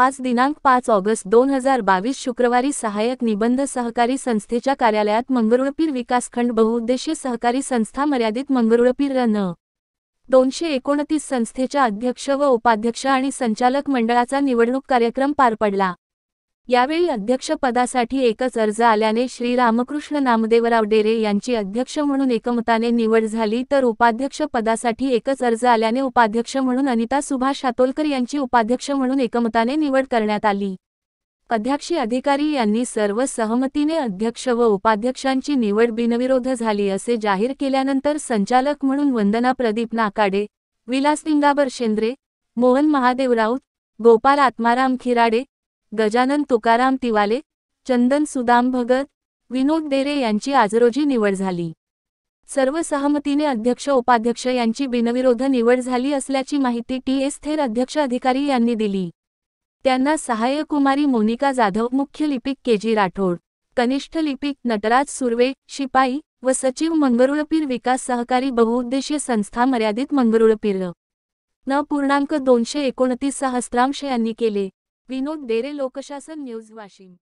आज दिनांक पाच ऑगस्ट दोन हजार बावीस शुक्रवारी सहाय्यक निबंध सहकारी संस्थेच्या कार्यालयात मंगरुळपीर विकासखंड बहुउद्देशीय सहकारी संस्था मर्यादित मंगरुळपीर रन दोनशे एकोणतीस संस्थेच्या अध्यक्ष व उपाध्यक्ष आणि संचालक मंडळाचा निवडणूक कार्यक्रम पार पडला यावेळी अध्यक्षपदासाठी एकच अर्ज आल्याने श्री रामकृष्ण नामदेवराव डेरे यांची अध्यक्ष म्हणून एकमताने निवड झाली तर उपाध्यक्षपदासाठी एकच अर्ज आल्याने उपाध्यक्ष म्हणून अनिता सुभाष सातोलकर यांची उपाध्यक्ष म्हणून एकमताने निवड करण्यात आली अध्यक्षी अधिकारी यांनी सर्व सहमतीने अध्यक्ष व उपाध्यक्षांची निवड बिनविरोध झाली असे जाहीर केल्यानंतर संचालक म्हणून वंदना प्रदीप नाकाडे विलास लिंगाबर शेंद्रे मोहन महादेव राऊत गोपाल आत्माराम खिराडे गजानन तुकाराम तिवाले चंदन सुदाम भगत विनोद देरे यांची आजरोजी निवड झाली सर्व सहमतीने अध्यक्ष उपाध्यक्ष यांची बिनविरोध निवड झाली असल्याची माहिती टी एस थेर अध्यक्ष अधिकारी यांनी दिली त्यांना सहाय्यकुमारी कुमारी मोनिका जाधव मुख्य लिपिक के जी राठोड कनिष्ठ लिपिक नटराज सुर्वे शिपाई व सचिव मंगरुळपीर विकास सहकारी बहुउद्देशीय संस्था मर्यादित मंगरुळपीर न पूर्णांक दोनशे एकोणतीस सहस्त्रांश यांनी केले विनोद डेरे लोकशासन न्यूज वाशिम